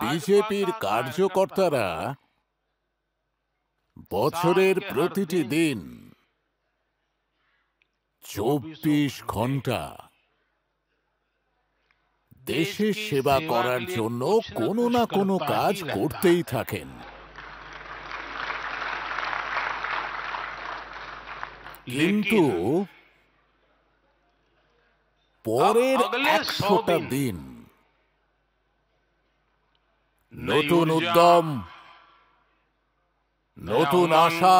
বিজেপির কার্যকর্তারা বছরের প্রতিটি দিন চব্বিশ ঘন্টা দেশের সেবা করার জন্য কোনো না কোনো কাজ করতেই থাকেন কিন্তু পরের একশোটা দিন নতুন উদ্যম নতুন আশা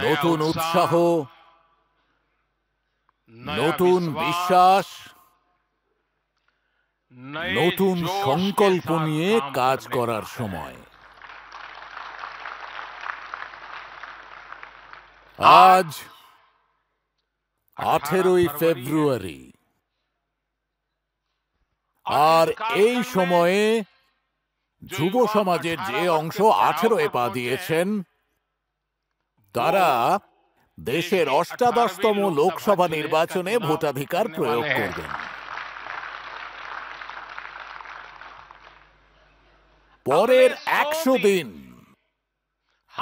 নতুন উৎসাহ নতুন বিশ্বাস নতুন সংকল্প নিয়ে কাজ করার সময় আজ আঠেরোই ফেব্রুয়ারি আর এই সময়ে যুব সমাজের যে অংশ আঠেরো এপা দিয়েছেন তারা দেশের অষ্টাদশতম লোকসভা নির্বাচনে ভোটাধিকার প্রয়োগ করবেন পরের একশো দিন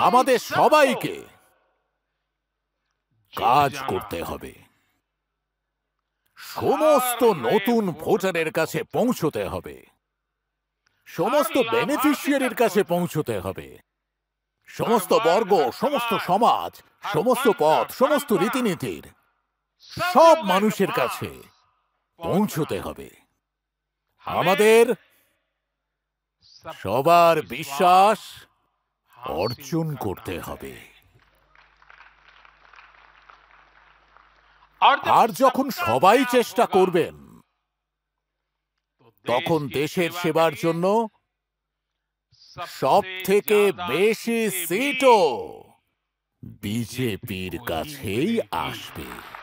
আমাদের সবাইকে কাজ করতে হবে সমস্ত নতুন ভোটারের কাছে পৌঁছতে হবে সমস্ত বেনিফিশিয়ারির কাছে পৌঁছতে হবে সমস্ত বর্গ সমস্ত সমাজ সমস্ত পথ সমস্ত রীতিনীতির সব মানুষের কাছে পৌঁছতে হবে আমাদের সবার বিশ্বাস অর্জন করতে হবে আর যখন সবাই চেষ্টা করবেন তখন দেশের সেবার জন্য সব থেকে বেশি সিটও বিজেপির কাছেই আসবে